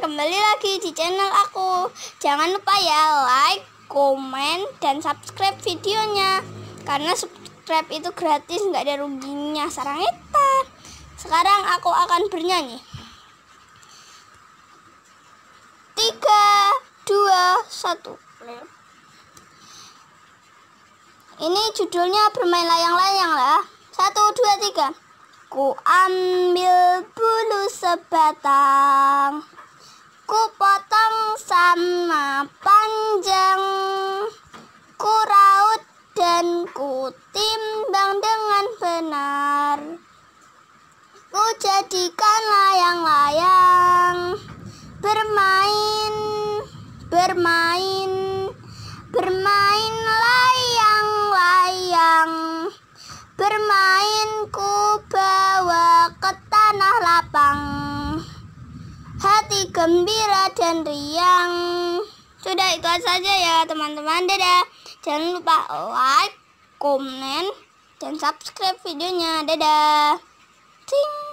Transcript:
kembali lagi di channel aku Jangan lupa ya like, komen, dan subscribe videonya Karena subscribe itu gratis, nggak ada ruginya Sarang Eta Sekarang aku akan bernyanyi 3, 2, 1 Ini judulnya bermain layang-layang lah satu dua tiga Ku ambil bulu sebatang Ku potong sama panjang Ku raut dan ku timbang dengan benar Ku jadikan layang-layang Bermain Bermain gembira dan riang. Sudah itu saja ya teman-teman. Dadah. Jangan lupa like, komen, dan subscribe videonya. Dadah. Ting.